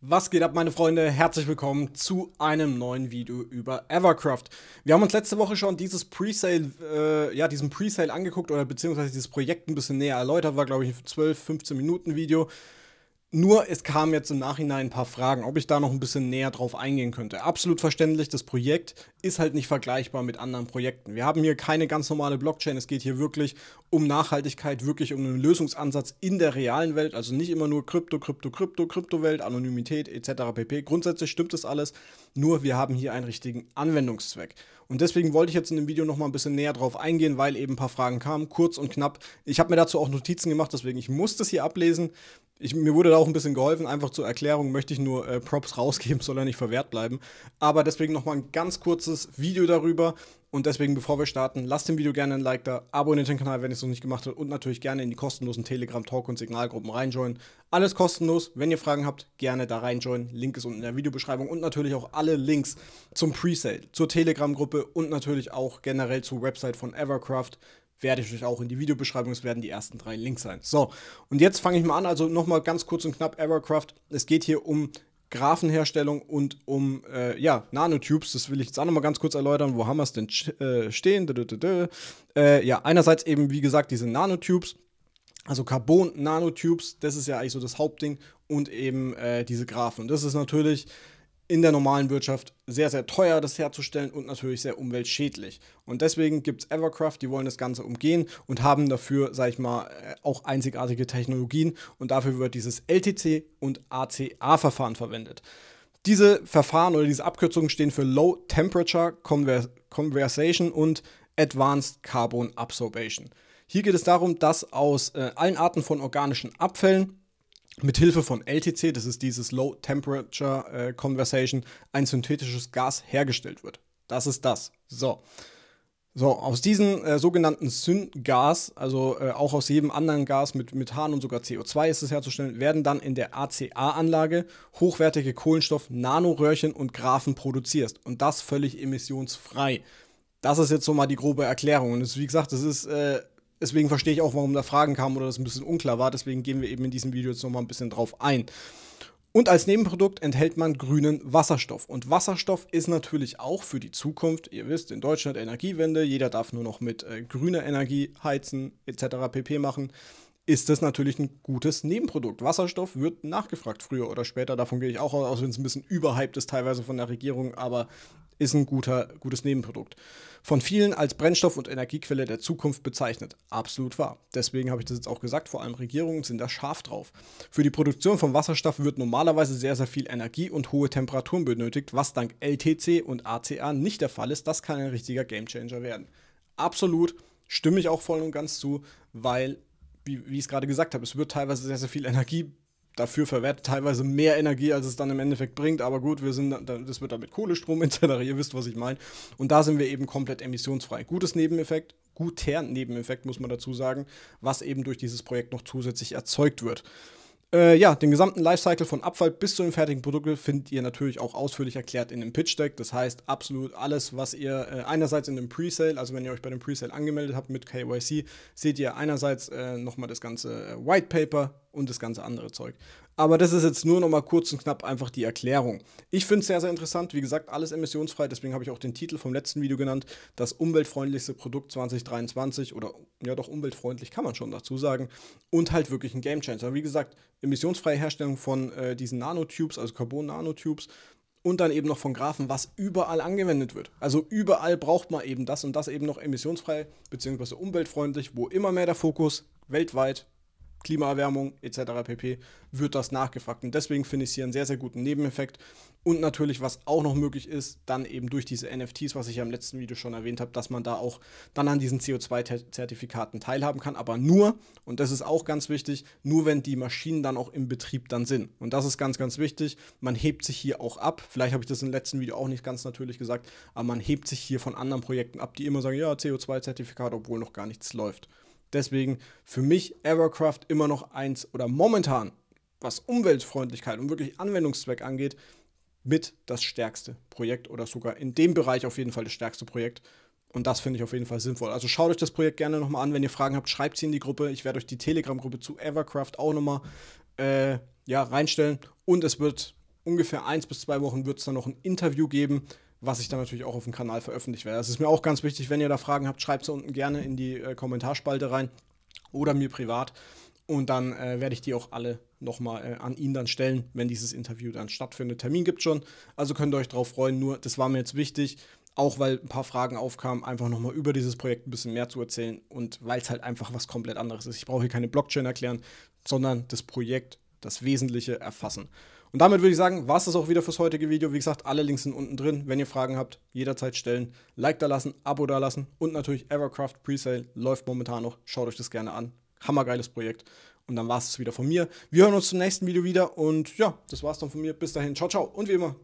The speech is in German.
Was geht ab, meine Freunde? Herzlich willkommen zu einem neuen Video über Evercraft. Wir haben uns letzte Woche schon dieses Presale, äh, ja, diesen Presale angeguckt oder beziehungsweise dieses Projekt ein bisschen näher erläutert. War, glaube ich, ein 12, 15 Minuten Video. Nur es kamen jetzt im Nachhinein ein paar Fragen, ob ich da noch ein bisschen näher drauf eingehen könnte. Absolut verständlich, das Projekt ist halt nicht vergleichbar mit anderen Projekten. Wir haben hier keine ganz normale Blockchain, es geht hier wirklich um Nachhaltigkeit, wirklich um einen Lösungsansatz in der realen Welt, also nicht immer nur Krypto, Krypto, Krypto, Kryptowelt, Anonymität etc. pp. Grundsätzlich stimmt das alles, nur wir haben hier einen richtigen Anwendungszweck. Und deswegen wollte ich jetzt in dem Video nochmal ein bisschen näher drauf eingehen, weil eben ein paar Fragen kamen, kurz und knapp. Ich habe mir dazu auch Notizen gemacht, deswegen ich muss das hier ablesen ich, mir wurde da auch ein bisschen geholfen. Einfach zur Erklärung möchte ich nur äh, Props rausgeben, soll er nicht verwehrt bleiben. Aber deswegen nochmal ein ganz kurzes Video darüber. Und deswegen, bevor wir starten, lasst dem Video gerne ein Like da, abonniert den Kanal, wenn ihr es noch nicht gemacht habt und natürlich gerne in die kostenlosen Telegram, Talk und Signalgruppen reinjoinen. Alles kostenlos. Wenn ihr Fragen habt, gerne da reinjoinen. Link ist unten in der Videobeschreibung und natürlich auch alle Links zum Presale, zur Telegram-Gruppe und natürlich auch generell zur Website von Evercraft werde ich euch auch in die Videobeschreibung, es werden die ersten drei Links sein. So, und jetzt fange ich mal an, also nochmal ganz kurz und knapp Evercraft. Es geht hier um Graphenherstellung und um äh, ja, Nanotubes, das will ich jetzt auch nochmal ganz kurz erläutern, wo haben wir es denn äh, stehen? Dö, dö, dö. Äh, ja, einerseits eben, wie gesagt, diese Nanotubes, also Carbon-Nanotubes, das ist ja eigentlich so das Hauptding und eben äh, diese Graphen. Und das ist natürlich in der normalen Wirtschaft sehr, sehr teuer, das herzustellen und natürlich sehr umweltschädlich. Und deswegen gibt es Evercraft, die wollen das Ganze umgehen und haben dafür, sag ich mal, äh, auch einzigartige Technologien und dafür wird dieses LTC und ACA-Verfahren verwendet. Diese Verfahren oder diese Abkürzungen stehen für Low Temperature Conver Conversation und Advanced Carbon Absorption. Hier geht es darum, dass aus äh, allen Arten von organischen Abfällen mithilfe von LTC, das ist dieses Low Temperature äh, Conversation, ein synthetisches Gas hergestellt wird. Das ist das. So. So, aus diesem äh, sogenannten Syngas, also äh, auch aus jedem anderen Gas mit Methan und sogar CO2 ist es herzustellen, werden dann in der ACA-Anlage hochwertige Kohlenstoff-Nanoröhrchen und Graphen produziert. Und das völlig emissionsfrei. Das ist jetzt so mal die grobe Erklärung. Und das, wie gesagt, das ist äh, deswegen verstehe ich auch, warum da Fragen kamen oder das ein bisschen unklar war. Deswegen gehen wir eben in diesem Video jetzt nochmal ein bisschen drauf ein. Und als Nebenprodukt enthält man grünen Wasserstoff. Und Wasserstoff ist natürlich auch für die Zukunft, ihr wisst, in Deutschland Energiewende, jeder darf nur noch mit äh, grüner Energie heizen etc. pp machen, ist das natürlich ein gutes Nebenprodukt. Wasserstoff wird nachgefragt, früher oder später, davon gehe ich auch aus, wenn es ein bisschen überhyped ist teilweise von der Regierung, aber ist ein guter, gutes Nebenprodukt. Von vielen als Brennstoff- und Energiequelle der Zukunft bezeichnet. Absolut wahr. Deswegen habe ich das jetzt auch gesagt, vor allem Regierungen sind da scharf drauf. Für die Produktion von Wasserstoff wird normalerweise sehr, sehr viel Energie und hohe Temperaturen benötigt, was dank LTC und ACA nicht der Fall ist. Das kann ein richtiger Gamechanger werden. Absolut, stimme ich auch voll und ganz zu, weil, wie, wie ich es gerade gesagt habe, es wird teilweise sehr, sehr viel Energie dafür verwertet teilweise mehr Energie, als es dann im Endeffekt bringt. Aber gut, wir sind, das wird dann mit Kohlestrom etc. Ihr wisst, was ich meine. Und da sind wir eben komplett emissionsfrei. Gutes Nebeneffekt, guter Nebeneffekt, muss man dazu sagen, was eben durch dieses Projekt noch zusätzlich erzeugt wird. Äh, ja, den gesamten Lifecycle von Abfall bis zu den fertigen Produkten findet ihr natürlich auch ausführlich erklärt in dem Pitch Deck. Das heißt, absolut alles, was ihr äh, einerseits in dem Presale, also wenn ihr euch bei dem Presale angemeldet habt mit KYC, seht ihr einerseits äh, nochmal das ganze äh, White Paper, und das ganze andere Zeug. Aber das ist jetzt nur noch mal kurz und knapp einfach die Erklärung. Ich finde es sehr, sehr interessant. Wie gesagt, alles emissionsfrei. Deswegen habe ich auch den Titel vom letzten Video genannt. Das umweltfreundlichste Produkt 2023 oder ja doch umweltfreundlich kann man schon dazu sagen. Und halt wirklich ein Gamechanger. Wie gesagt, emissionsfreie Herstellung von äh, diesen Nanotubes, also Carbon-Nanotubes. Und dann eben noch von Graphen, was überall angewendet wird. Also überall braucht man eben das und das eben noch emissionsfrei bzw. umweltfreundlich, wo immer mehr der Fokus weltweit Klimaerwärmung etc. pp. wird das nachgefragt. Und deswegen finde ich es hier einen sehr, sehr guten Nebeneffekt. Und natürlich, was auch noch möglich ist, dann eben durch diese NFTs, was ich ja im letzten Video schon erwähnt habe, dass man da auch dann an diesen CO2-Zertifikaten teilhaben kann. Aber nur, und das ist auch ganz wichtig, nur wenn die Maschinen dann auch im Betrieb dann sind. Und das ist ganz, ganz wichtig. Man hebt sich hier auch ab. Vielleicht habe ich das im letzten Video auch nicht ganz natürlich gesagt, aber man hebt sich hier von anderen Projekten ab, die immer sagen, ja, CO2-Zertifikat, obwohl noch gar nichts läuft. Deswegen für mich Evercraft immer noch eins oder momentan, was Umweltfreundlichkeit und wirklich Anwendungszweck angeht, mit das stärkste Projekt oder sogar in dem Bereich auf jeden Fall das stärkste Projekt. Und das finde ich auf jeden Fall sinnvoll. Also schaut euch das Projekt gerne nochmal an. Wenn ihr Fragen habt, schreibt sie in die Gruppe. Ich werde euch die Telegram-Gruppe zu Evercraft auch nochmal äh, ja, reinstellen. Und es wird ungefähr eins bis zwei Wochen wird es dann noch ein Interview geben was ich dann natürlich auch auf dem Kanal veröffentlicht werde. Das ist mir auch ganz wichtig, wenn ihr da Fragen habt, schreibt sie unten gerne in die äh, Kommentarspalte rein oder mir privat. Und dann äh, werde ich die auch alle nochmal äh, an ihn dann stellen, wenn dieses Interview dann stattfindet. Termin gibt schon, also könnt ihr euch drauf freuen. Nur, das war mir jetzt wichtig, auch weil ein paar Fragen aufkamen, einfach nochmal über dieses Projekt ein bisschen mehr zu erzählen und weil es halt einfach was komplett anderes ist. Ich brauche hier keine Blockchain erklären, sondern das Projekt, das Wesentliche erfassen. Und damit würde ich sagen, war es das auch wieder fürs heutige Video. Wie gesagt, alle Links sind unten drin. Wenn ihr Fragen habt, jederzeit stellen. Like da lassen, Abo da lassen und natürlich Evercraft Presale läuft momentan noch. Schaut euch das gerne an. Hammergeiles Projekt. Und dann war es wieder von mir. Wir hören uns zum nächsten Video wieder und ja, das war es dann von mir. Bis dahin, ciao, ciao und wie immer,